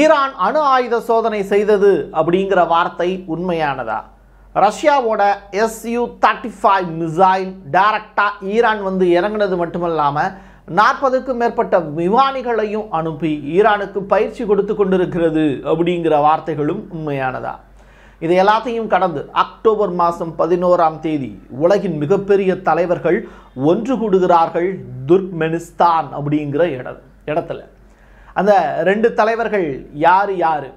Iran அணு ஆயுத சோதனை செய்தது அப்படிங்கிற வார்த்தை உண்மையானதா ரஷ்யாவோட எஸ்யூ தேர்ட்டி ஃபைவ் மிசைல் டைரக்டாக ஈரான் வந்து இறங்கினது மட்டுமல்லாமல் நாற்பதுக்கும் மேற்பட்ட விமானிகளையும் அனுப்பி ஈரானுக்கு பயிற்சி கொடுத்து கொண்டிருக்கிறது அப்படிங்கிற வார்த்தைகளும் உண்மையானதா இது எல்லாத்தையும் கடந்து அக்டோபர் மாதம் பதினோராம் தேதி உலகின் மிகப்பெரிய தலைவர்கள் ஒன்று கூடுகிறார்கள் துர்க்மெனிஸ்தான் அப்படிங்கிற இடம் இடத்துல அந்த ரெண்டு தலைவர்கள் யார் யார்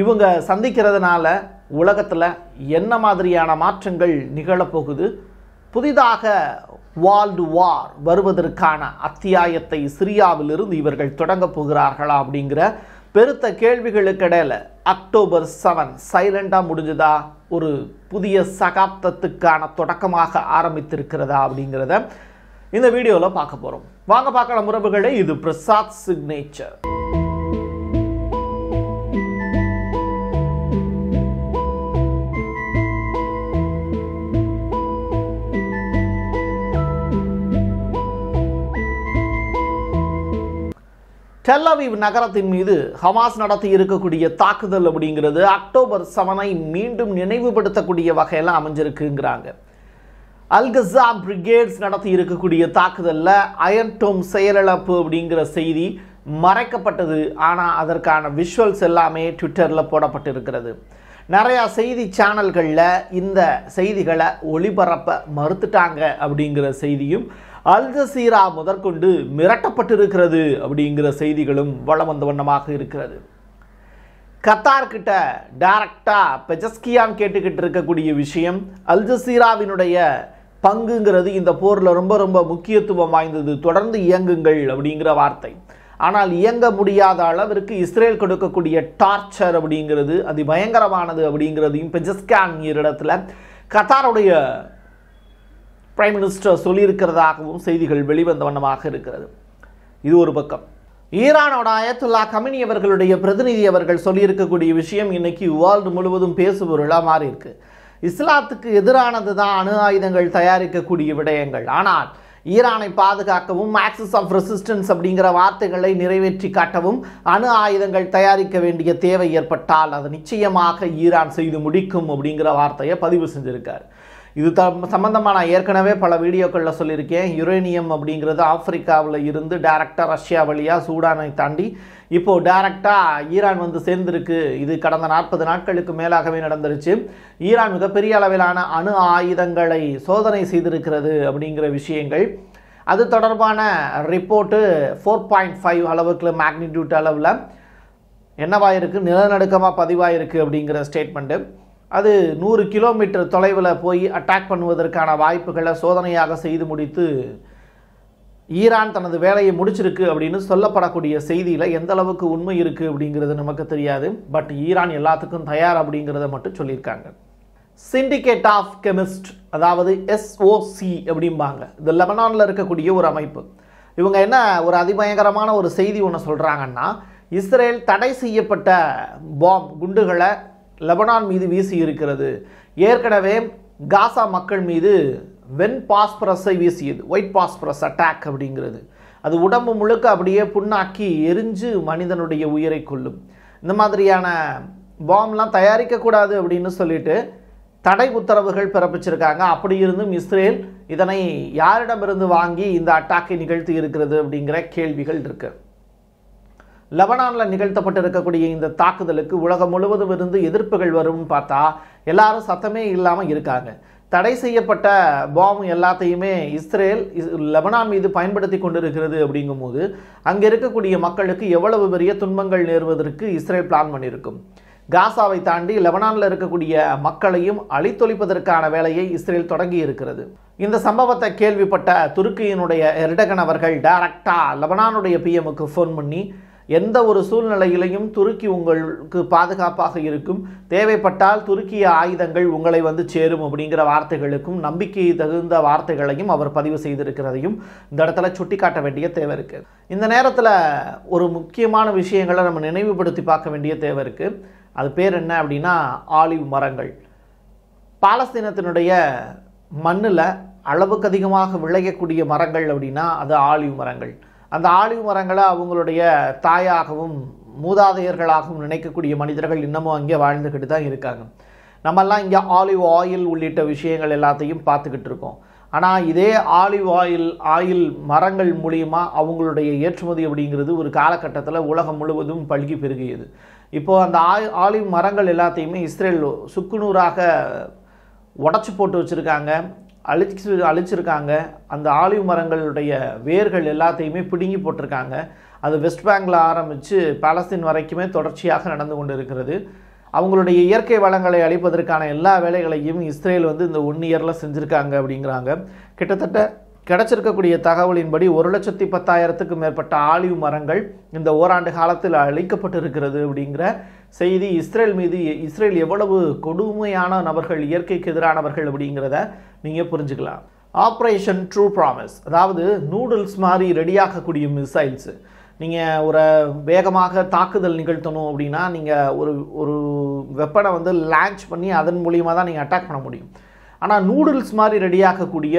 இவங்க சந்திக்கிறதுனால உலகத்தில் என்ன மாதிரியான மாற்றங்கள் நிகழப்போகுது புதிதாக வால்டு வார் வருவதற்கான அத்தியாயத்தை சிரியாவிலிருந்து இவர்கள் தொடங்கப் போகிறார்களா அப்படிங்கிற பெருத்த கேள்விகளுக்கு இடையில் அக்டோபர் செவன் சைலண்டாக முடிஞ்சதா ஒரு புதிய சகாப்தத்துக்கான தொடக்கமாக ஆரம்பித்திருக்கிறதா அப்படிங்கிறத இந்த வீடியோவில் பார்க்க போகிறோம் வாங்க பார்க்கலாம் உறவுகளே இது பிரசாத் சிக்னேச்சர் டெல்லவீவ் நகரத்தின் மீது ஹமாஸ் நடத்தி இருக்கக்கூடிய தாக்குதல் அப்படிங்கிறது அக்டோபர் செவனை மீண்டும் நினைவுபடுத்தக்கூடிய வகையில் அமைஞ்சிருக்குங்கிறாங்க அல்கசா பிரிகேட்ஸ் நடத்தி இருக்கக்கூடிய தாக்குதலில் அயன்டோம் செயலிழப்பு அப்படிங்கிற செய்தி மறைக்கப்பட்டது ஆனால் அதற்கான விஷுவல்ஸ் எல்லாமே ட்விட்டரில் போடப்பட்டு இருக்கிறது நிறையா செய்தி சேனல்களில் இந்த செய்திகளை ஒளிபரப்ப மறுத்துட்டாங்க அப்படிங்கிற செய்தியும் அல் ஜசீரா முதற்கொண்டு மிரட்டப்பட்டிருக்கிறது அப்படிங்கிற செய்திகளும் வளம் வந்த வண்ணமாக இருக்கிறது கத்தார்கிட்ட டைரக்டாக பெஜஸ்கியான் கேட்டுக்கிட்டு இருக்கக்கூடிய விஷயம் அல்ஜசீராவினுடைய பங்குங்கிறது இந்த போரில் ரொம்ப ரொம்ப முக்கியத்துவம் வாய்ந்தது தொடர்ந்து இயங்குங்கள் அப்படிங்கிற வார்த்தை ஆனால் இயங்க முடியாத அளவிற்கு இஸ்ரேல் கொடுக்கக்கூடிய டார்ச்சர் அப்படிங்கிறது அது பயங்கரமானது அப்படிங்கிறதையும் பெஜஸ்கான் இடத்துல கத்தாருடைய பிரைம் மினிஸ்டர் சொல்லியிருக்கிறதாகவும் செய்திகள் வெளிவந்த வண்ணமாக இருக்கிறது இது ஒரு பக்கம் ஈரானோட அயத்துல்லா கமினி அவர்களுடைய பிரதிநிதி அவர்கள் சொல்லியிருக்கக்கூடிய விஷயம் இன்னைக்கு வேர்ல்டு முழுவதும் பேசுபொருளாக மாறி இருக்குது இஸ்லாத்துக்கு எதிரானது தான் அணு ஆயுதங்கள் தயாரிக்கக்கூடிய விடயங்கள் ஆனால் ஈரானை பாதுகாக்கவும் ஆக்சிஸ் ஆஃப் ரெசிஸ்டன்ஸ் அப்படிங்கிற வார்த்தைகளை நிறைவேற்றி காட்டவும் அணு ஆயுதங்கள் தயாரிக்க வேண்டிய தேவை ஏற்பட்டால் அது நிச்சயமாக ஈரான் செய்து முடிக்கும் அப்படிங்கிற வார்த்தையை பதிவு செஞ்சுருக்கார் இது த சம்மந்தமாக நான் ஏற்கனவே பல வீடியோக்களில் சொல்லியிருக்கேன் யுரேனியம் அப்படிங்கிறது ஆப்பிரிக்காவில் இருந்து டேரெக்டாக ரஷ்யா வழியாக சூடானை தாண்டி இப்போது டைரக்டாக ஈரான் வந்து சேர்ந்திருக்கு இது கடந்த நாற்பது நாட்களுக்கு மேலாகவே நடந்துருச்சு ஈரான் மிகப்பெரிய அளவிலான அணு ஆயுதங்களை சோதனை செய்திருக்கிறது அப்படிங்கிற விஷயங்கள் அது தொடர்பான ரிப்போர்ட்டு ஃபோர் பாயிண்ட் ஃபைவ் அளவுக்கு மேக்னிடியூட் அளவில் என்னவாயிருக்கு நிலநடுக்கமாக பதிவாயிருக்கு அப்படிங்கிற ஸ்டேட்மெண்ட்டு அது நூறு கிலோமீட்டர் தொலைவில் போய் அட்டாக் பண்ணுவதற்கான வாய்ப்புகளை சோதனையாக செய்து முடித்து ஈரான் தனது வேலையை முடிச்சிருக்கு அப்படின்னு சொல்லப்படக்கூடிய செய்தியில் எந்த அளவுக்கு உண்மை இருக்குது அப்படிங்கிறது நமக்கு தெரியாது பட் ஈரான் எல்லாத்துக்கும் தயார் அப்படிங்கிறத மட்டும் சொல்லியிருக்காங்க சிண்டிகேட் ஆஃப் கெமிஸ்ட் அதாவது எஸ்ஓசி அப்படிம்பாங்க இது லெபனானில் இருக்கக்கூடிய ஒரு அமைப்பு இவங்க என்ன ஒரு அதிபயங்கரமான ஒரு செய்தி ஒன்று சொல்கிறாங்கன்னா இஸ்ரேல் தடை செய்யப்பட்ட பாம் குண்டுகளை லெபனான் மீது வீசி இருக்கிறது ஏற்கனவே காசா மக்கள் மீது வென் பாஸ்பரஸை வீசியது ஒயிட் பாஸ்பரஸ் அட்டாக் அப்படிங்கிறது அது உடம்பு முழுக்க அப்படியே புண்ணாக்கி எரிஞ்சு மனிதனுடைய உயிரை கொள்ளும் இந்த மாதிரியான பாம்லாம் தயாரிக்கக்கூடாது அப்படின்னு சொல்லிட்டு தடை உத்தரவுகள் பிறப்பிச்சிருக்காங்க அப்படி இருந்தும் இஸ்ரேல் இதனை யாரிடமிருந்து வாங்கி இந்த அட்டாக்கை நிகழ்த்தி இருக்கிறது அப்படிங்கிற கேள்விகள் இருக்கு லெபனானில் நிகழ்த்தப்பட்டு இருக்கக்கூடிய இந்த தாக்குதலுக்கு உலகம் முழுவதும் இருந்து எதிர்ப்புகள் வரும்னு பார்த்தா எல்லாரும் சத்தமே இல்லாமல் இருக்காங்க தடை செய்யப்பட்ட பாம் எல்லாத்தையுமே இஸ்ரேல் லெபனான் மீது பயன்படுத்தி கொண்டிருக்கிறது அப்படிங்கும்போது அங்கே இருக்கக்கூடிய மக்களுக்கு எவ்வளவு பெரிய துன்பங்கள் நேர்வதற்கு இஸ்ரேல் பிளான் பண்ணியிருக்கும் காசாவை தாண்டி லெபனானில் இருக்கக்கூடிய மக்களையும் அழித்தொழிப்பதற்கான வேலையை இஸ்ரேல் தொடங்கி இருக்கிறது இந்த சம்பவத்தை கேள்விப்பட்ட துருக்கியினுடைய எர்டகன் அவர்கள் டைரக்டாக லெபனானுடைய பிஎம்முக்கு ஃபோன் பண்ணி எந்த ஒரு சூழ்நிலையிலையும் துருக்கி உங்களுக்கு பாதுகாப்பாக இருக்கும் தேவைப்பட்டால் துருக்கிய ஆயுதங்கள் உங்களை வந்து சேரும் அப்படிங்கிற வார்த்தைகளுக்கும் நம்பிக்கை தகுந்த வார்த்தைகளையும் அவர் பதிவு செய்திருக்கிறதையும் இந்த இடத்துல சுட்டிக்காட்ட வேண்டிய தேவை இருக்குது இந்த நேரத்தில் ஒரு முக்கியமான விஷயங்களை நம்ம நினைவுபடுத்தி பார்க்க வேண்டிய தேவை இருக்குது அது பேர் என்ன அப்படின்னா ஆலிவ் மரங்கள் பாலஸ்தீனத்தினுடைய மண்ணில் அளவுக்கு அதிகமாக விளையக்கூடிய மரங்கள் அப்படின்னா அது ஆலிவ் மரங்கள் அந்த ஆலிவ் மரங்களை அவங்களுடைய தாயாகவும் மூதாதையர்களாகவும் நினைக்கக்கூடிய மனிதர்கள் இன்னமும் அங்கே வாழ்ந்துக்கிட்டு தான் இருக்காங்க நம்மெல்லாம் இங்கே ஆலிவ் ஆயில் உள்ளிட்ட விஷயங்கள் எல்லாத்தையும் பார்த்துக்கிட்டு இருக்கோம் ஆனால் இதே ஆலிவ் ஆயில் ஆயில் மரங்கள் மூலியமாக அவங்களுடைய ஏற்றுமதி அப்படிங்கிறது ஒரு காலகட்டத்தில் உலகம் முழுவதும் பல்கி பெருகியது இப்போது அந்த ஆய் ஆலிவ் மரங்கள் எல்லாத்தையுமே இஸ்ரேல் சுக்குநூறாக உடச்சி போட்டு வச்சுருக்காங்க அழிச்சு அழிச்சிருக்காங்க அந்த ஆலிவ் மரங்களுடைய வேர்கள் எல்லாத்தையுமே பிடுங்கி போட்டிருக்காங்க அது வெஸ்ட் பேங்கில் ஆரம்பித்து பாலஸ்தீன் வரைக்குமே தொடர்ச்சியாக நடந்து கொண்டு இருக்கிறது அவங்களுடைய இயற்கை வளங்களை அழிப்பதற்கான எல்லா வேலைகளையும் இஸ்ரேல் வந்து இந்த ஒன் இயரில் செஞ்சுருக்காங்க அப்படிங்கிறாங்க கிட்டத்தட்ட கிடச்சிருக்கக்கூடிய தகவலின்படி ஒரு லட்சத்தி பத்தாயிரத்துக்கும் மேற்பட்ட ஆலிவ் மரங்கள் இந்த ஓராண்டு காலத்தில் அழிக்கப்பட்டு இருக்கிறது அப்படிங்கிற செய்தி இஸ்ரேல் மீது இஸ்ரேல் எவ்வளவு கொடுமையான நபர்கள் இயற்கைக்கு எதிரானவர்கள் அப்படிங்கிறத நீங்கள் புரிஞ்சுக்கலாம் ஆப்ரேஷன் ட்ரூ ப்ராமிஸ் அதாவது நூடுல்ஸ் மாதிரி ரெடியாகக்கூடிய மிசைல்ஸ் நீங்கள் ஒரு வேகமாக தாக்குதல் நிகழ்த்தணும் அப்படின்னா நீங்கள் ஒரு ஒரு வெப்பனை வந்து லான்ச் பண்ணி அதன் மூலியமாக தான் நீங்கள் அட்டாக் பண்ண முடியும் ஆனால் நூடுல்ஸ் மாதிரி ரெடியாகக்கூடிய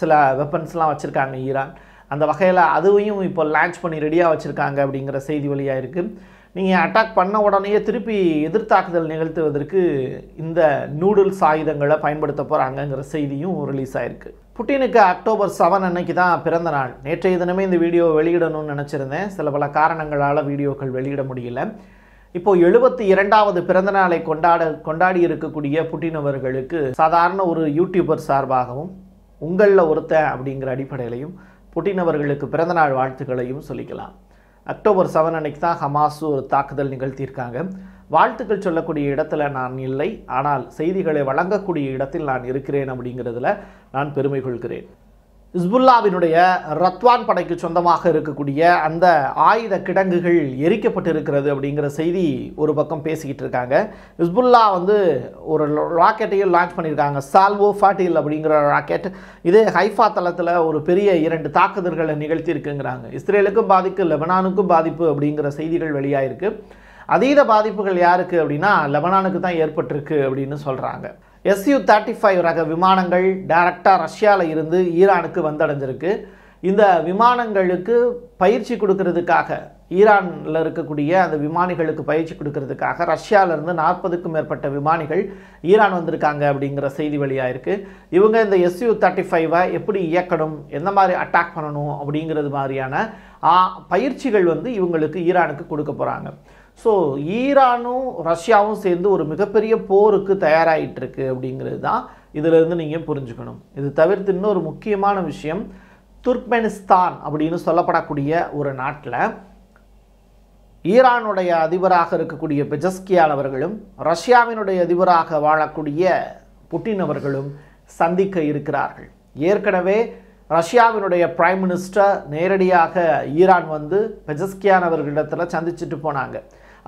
சில வெப்பன்ஸ்லாம் வச்சுருக்காங்க ஈரான் அந்த வகையில் அதுவையும் இப்போ லான்ச் பண்ணி ரெடியாக வச்சுருக்காங்க அப்படிங்கிற செய்தி வழியாக இருக்குது நீங்கள் அட்டாக் பண்ண உடனேயே திருப்பி எதிர்த்தாக்குதல் நிகழ்த்துவதற்கு இந்த நூடுல்ஸ் ஆயுதங்களை பயன்படுத்த போகிறாங்கங்கிற செய்தியும் ரிலீஸ் ஆயிருக்கு புட்டினுக்கு அக்டோபர் செவன் அன்னைக்கு தான் பிறந்த நாள் நேற்றைய தினமே இந்த வீடியோ வெளியிடணும்னு நினச்சிருந்தேன் சில பல காரணங்களால் வீடியோக்கள் வெளியிட முடியல இப்போது எழுபத்தி இரண்டாவது பிறந்தநாளை கொண்டாட கொண்டாடி இருக்கக்கூடிய புட்டின் அவர்களுக்கு சாதாரண ஒரு யூடியூபர் சார்பாகவும் உங்களில் ஒருத்தன் அப்படிங்கிற அடிப்படையிலையும் புட்டின் அவர்களுக்கு பிறந்தநாள் வாழ்த்துக்களையும் சொல்லிக்கலாம் அக்டோபர் செவன் அன்னைக்கு தான் ஹமாஸ் ஒரு தாக்குதல் நிகழ்த்தியிருக்காங்க வாழ்த்துக்கள் சொல்லக்கூடிய இடத்துல நான் இல்லை ஆனால் செய்திகளை வழங்கக்கூடிய இடத்தில் நான் இருக்கிறேன் அப்படிங்கிறதுல நான் பெருமை கொள்கிறேன் இஸ்புல்லாவினுடைய ரத்வான் படைக்கு சொந்தமாக இருக்கக்கூடிய அந்த ஆயுத கிடங்குகள் எரிக்கப்பட்டிருக்கிறது அப்படிங்கிற செய்தி ஒரு பக்கம் பேசிக்கிட்டு இருக்காங்க இஸ்புல்லா வந்து ஒரு ராக்கெட்டையும் லான்ச் பண்ணியிருக்காங்க சால்வோ ஃபாட்டில் அப்படிங்கிற ராக்கெட் இது ஹைஃபா தளத்தில் ஒரு பெரிய இரண்டு தாக்குதல்களை நிகழ்த்தியிருக்குங்கிறாங்க இஸ்ரேலுக்கும் பாதிக்கு லெபனானுக்கும் பாதிப்பு அப்படிங்கிற செய்திகள் வெளியாயிருக்கு அதீத பாதிப்புகள் யாருக்கு அப்படின்னா லெபனானுக்கு தான் ஏற்பட்டிருக்கு அப்படின்னு சொல்கிறாங்க எஸ்யூ தேர்ட்டி ஃபைவ் ரக விமானங்கள் டைரக்டாக ரஷ்யாவில் இருந்து ஈரானுக்கு வந்தடைஞ்சிருக்கு இந்த விமானங்களுக்கு பயிற்சி கொடுக்கறதுக்காக ஈரானில் இருக்கக்கூடிய அந்த விமானிகளுக்கு பயிற்சி கொடுக்கறதுக்காக ரஷ்யாவிலேருந்து நாற்பதுக்கும் மேற்பட்ட விமானிகள் ஈரான் வந்திருக்காங்க அப்படிங்கிற செய்தி வெளியாக இருக்குது இவங்க இந்த எஸ்யூ தேர்ட்டி ஃபைவை எப்படி இயக்கணும் எந்த மாதிரி அட்டாக் பண்ணணும் அப்படிங்கிறது மாதிரியான பயிற்சிகள் வந்து இவங்களுக்கு ஈரானுக்கு கொடுக்க போகிறாங்க ஸோ ஈரானும் ரஷ்யாவும் சேர்ந்து ஒரு மிகப்பெரிய போருக்கு தயாராகிட்டுருக்கு அப்படிங்கிறது தான் இதிலிருந்து நீங்கள் புரிஞ்சுக்கணும் இது தவிர்த்து இன்னொரு முக்கியமான விஷயம் துர்க்மெனிஸ்தான் அப்படின்னு சொல்லப்படக்கூடிய ஒரு நாட்டில் ஈரானுடைய அதிபராக இருக்கக்கூடிய பெஜஸ்கியால் அவர்களும் ரஷ்யாவினுடைய அதிபராக வாழக்கூடிய புட்டின் அவர்களும் சந்திக்க இருக்கிறார்கள் ஏற்கனவே ரஷ்யாவினுடைய பிரைம் மினிஸ்டர் நேரடியாக ஈரான் வந்து பெஜஸ்கியான் அவர்களிடத்தில் சந்திச்சுட்டு போனாங்க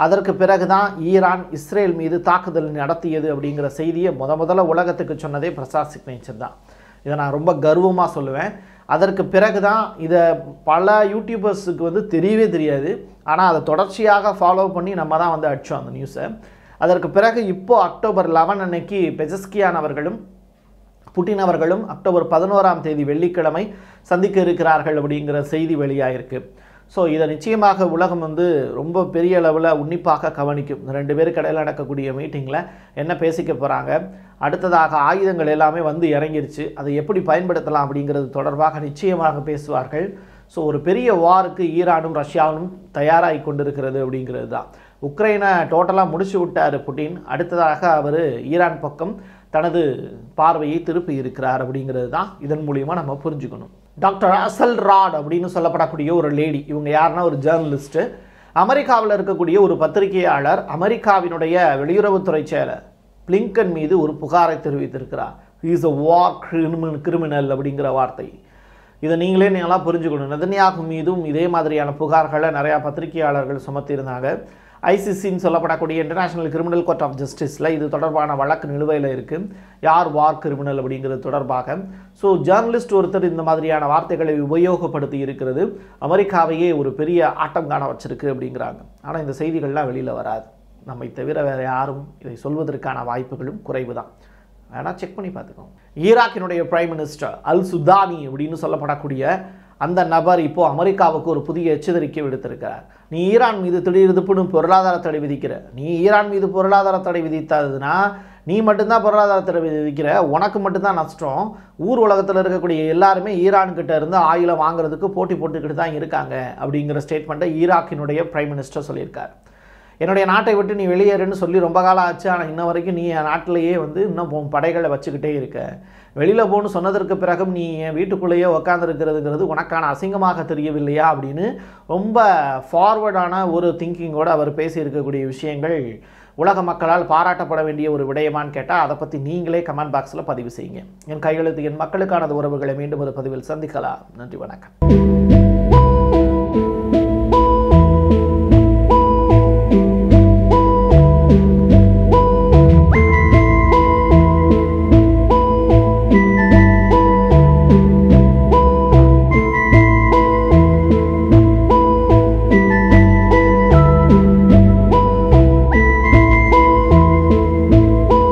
அதற்கு பிறகு தான் ஈரான் இஸ்ரேல் மீது தாக்குதல் நடத்தியது அப்படிங்கிற செய்தியை முத முதல்ல உலகத்துக்கு சொன்னதே பிரசாத் சிக்னேச்சர் தான் இதை நான் ரொம்ப கர்வமாக சொல்லுவேன் அதற்கு பிறகு தான் இதை பல யூடியூபர்ஸுக்கு வந்து தெரியவே தெரியாது ஆனால் அதை தொடர்ச்சியாக ஃபாலோ பண்ணி நம்ம தான் வந்து அடித்தோம் அந்த நியூஸை அதற்கு பிறகு இப்போது அக்டோபர் லெவன் அன்னைக்கு பெஜஸ்கியான் அவர்களும் புட்டின் அவர்களும் அக்டோபர் பதினோராம் தேதி வெள்ளிக்கிழமை சந்திக்க இருக்கிறார்கள் அப்படிங்கிற செய்தி வெளியாகிருக்கு ஸோ இதை நிச்சயமாக உலகம் வந்து ரொம்ப பெரிய அளவில் உன்னிப்பாக கவனிக்கும் ரெண்டு பேருக்கு இடையில் நடக்கக்கூடிய மீட்டிங்கில் என்ன பேசிக்க போகிறாங்க அடுத்ததாக ஆயுதங்கள் எல்லாமே வந்து இறங்கிருச்சு அதை எப்படி பயன்படுத்தலாம் அப்படிங்கிறது தொடர்பாக நிச்சயமாக பேசுவார்கள் ஸோ ஒரு பெரிய வாருக்கு ஈரானும் ரஷ்யாவும் தயாராகி கொண்டிருக்கிறது அப்படிங்கிறது தான் உக்ரைனை டோட்டலாக முடிச்சு விட்டார் புட்டின் அடுத்ததாக அவர் ஈரான் பக்கம் தனது பார்வையை திருப்பி இருக்கிறார் அப்படிங்கிறது தான் இதன் மூலியமாக நம்ம புரிஞ்சுக்கணும் டாக்டர் அசல் ராட் அப்படின்னு சொல்லப்படக்கூடிய ஒரு லேடி இவங்க யாருன்னா ஒரு ஜேர்னலிஸ்ட்டு அமெரிக்காவில் இருக்கக்கூடிய ஒரு பத்திரிகையாளர் அமெரிக்காவினுடைய வெளியுறவுத்துறை செயலர் பிளிங்கன் மீது ஒரு புகாரை தெரிவித்திருக்கிறார் இஸ் அ வார் கிரிமின் கிரிமினல் அப்படிங்கிற வார்த்தை இதை நீங்களே நீங்களாம் புரிஞ்சுக்கணும் நதன்யாகு மீதும் இதே மாதிரியான புகார்களை நிறையா பத்திரிகையாளர்கள் சுமத்தியிருந்தாங்க ஐசிசின்னு சொல்லப்படக்கூடிய இன்டர்நேஷனல் கிரிமினல் கோர்ட் ஆஃப் ஜஸ்டிஸில் இது தொடர்பான வழக்கு நிலுவையில் இருக்குது யார் வார் கிரிமினல் அப்படிங்கிறது தொடர்பாக ஸோ ஜேர்னலிஸ்ட் ஒருத்தர் இந்த மாதிரியான வார்த்தைகளை உபயோகப்படுத்தி இருக்கிறது அமெரிக்காவையே ஒரு பெரிய ஆட்டம் காண வச்சிருக்கு அப்படிங்கிறாங்க ஆனால் இந்த செய்திகள்லாம் வெளியில் வராது நம்மை தவிர வேறு யாரும் இதை சொல்வதற்கான வாய்ப்புகளும் குறைவு தான் ஆனால் செக் பண்ணி பார்த்துக்கோங்க ஈராக்கினுடைய பிரைம் மினிஸ்டர் அல் சுதானி அப்படின்னு சொல்லப்படக்கூடிய அந்த நபர் இப்போது அமெரிக்காவுக்கு ஒரு புதிய எச்சரிக்கை விடுத்திருக்கிறார் நீ ஈரான் மீது திடீர்துப்புன்னு பொருளாதார தடை விதிக்கிற நீ ஈரான் மீது பொருளாதார தடை விதித்ததுன்னா நீ மட்டும்தான் பொருளாதார தடை விதிக்கிற உனக்கு மட்டும்தான் நஷ்டம் ஊர் உலகத்தில் இருக்கக்கூடிய எல்லாருமே ஈரான்கிட்ட இருந்து ஆயிலை வாங்குறதுக்கு போட்டி போட்டுக்கிட்டு தான் இருக்காங்க அப்படிங்கிற ஸ்டேட்மெண்ட்டை ஈராக்கினுடைய பிரைம் மினிஸ்டர் சொல்லியிருக்கார் என்னுடைய நாட்டை விட்டு நீ வெளியேறுன்னு சொல்லி ரொம்ப காலம் ஆச்சு ஆனால் இன்ன வரைக்கும் நீ என் நாட்டிலேயே வந்து இன்னும் படைகளை வச்சுக்கிட்டே இருக்க வெளியில் போகணும்னு சொன்னதற்கு பிறகும் நீ என் வீட்டுக்குள்ளேயே உக்காந்துருக்கிறதுங்கிறது உனக்கான அசிங்கமாக தெரியவில்லையா அப்படின்னு ரொம்ப ஃபார்வர்டான ஒரு திங்கிங்கோடு அவர் பேசியிருக்கக்கூடிய விஷயங்கள் உலக மக்களால் பாராட்டப்பட வேண்டிய ஒரு விடயமான்னு கேட்டால் அதை பற்றி நீங்களே கமெண்ட் பாக்ஸில் பதிவு செய்யுங்க என் கையெழுத்து என் மக்களுக்கானது உறவுகளை மீண்டும் ஒரு பதிவில் சந்திக்கலாம் நன்றி வணக்கம்